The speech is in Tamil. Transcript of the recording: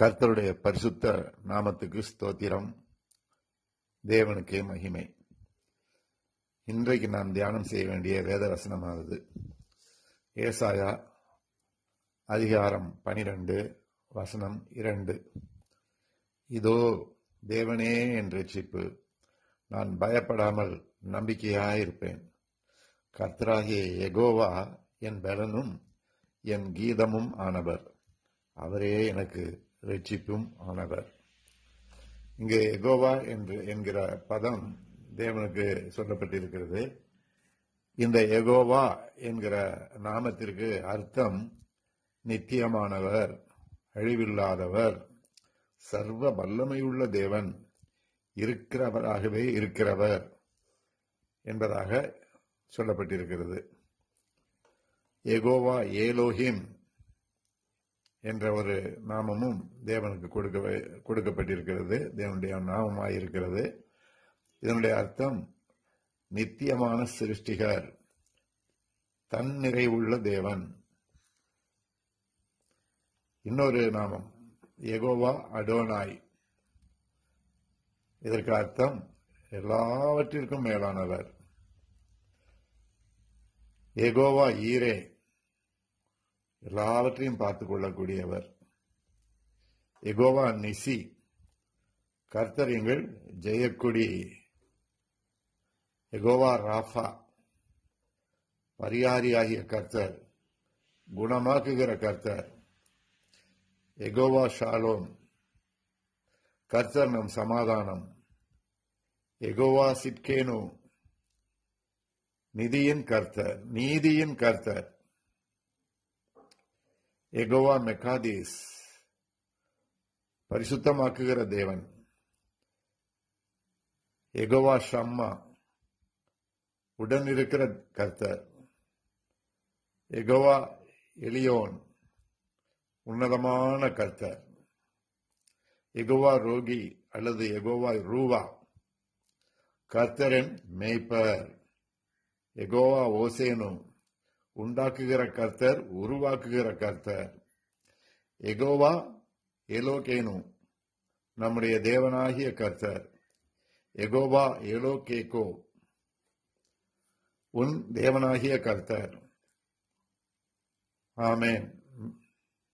கர்த்தருடைய பரிசுத்த நாமத்துக்கு ஸ்தோத்திரம் தேவனுக்கே மகிமை இன்றைக்கு நாம் தியானம் செய்ய வேண்டிய வேத வசனமானது ஏசாயா அதிகாரம் பனிரெண்டு வசனம் இரண்டு இதோ தேவனே என் சிப்பு நான் பயப்படாமல் நம்பிக்கையாயிருப்பேன் கர்த்தராகிய எகோவா என் பலனும் என் கீதமும் ஆனவர் அவரே எனக்கு ரட்சிப்பும் ஆனவர் இங்கே எகோவா என்று என்கிற பதம் தேவனுக்கு சொல்லப்பட்டிருக்கிறது இந்த எகோவா என்கிற நாமத்திற்கு அர்த்தம் நித்தியமானவர் அழிவில்லாதவர் சர்வ வல்லமையுள்ள தேவன் இருக்கிறவராகவே இருக்கிறவர் என்பதாக சொல்லப்பட்டிருக்கிறது எகோவா ஏலோஹிம் என்ற ஒரு நாமமும் தேவனுக்கு கொடுக்க கொடுக்கப்பட்டிருக்கிறது தேவனுடைய நாமமாக இருக்கிறது இதனுடைய அர்த்தம் நித்தியமான சிருஷ்டிகர் தன்னிறைவுள்ள தேவன் இன்னொரு நாமம் எகோவா அடோனாய் இதற்கு அர்த்தம் எல்லாவற்றிற்கும் மேலானவர் எகோவா ஈரே எல்லாவற்றையும் பார்த்துக் கொள்ளக்கூடியவர் எகோவா நிசி கர்த்தர் எங்கள் ஜெயக்குடி எகோவா ராஃபா பரிகாரியாகிய கர்த்தர் குணமாக்குகிற கர்த்தர் எகோவா ஷாலோம் கர்த்தர் நம் சமாதானம் எகோவா சிட்கேனு நிதியின் கர்த்தர் நீதியின் கர்த்தர் எகோவா மெக்காதீஸ் பரிசுத்தமாக்குகிற தேவன் எகோவா ஷம்மா உடன் இருக்கிற கர்த்தர் எகோவா எலியோன் உன்னதமான கர்த்தர் எகோவா ரோகி அல்லது எகோவா ரூவா கர்த்தரின் மேய்ப்பர் எகோவா ஓசேனும் உண்டாக்குகிற கர்த்தர் உருவாக்குகிற கர்த்தர் எகோவா எலோகேனு நம்முடைய தேவனாகிய கர்த்தர் எகோவா எலோ கேகோ உன் தேவனாகிய கர்த்தர் ஆமேன்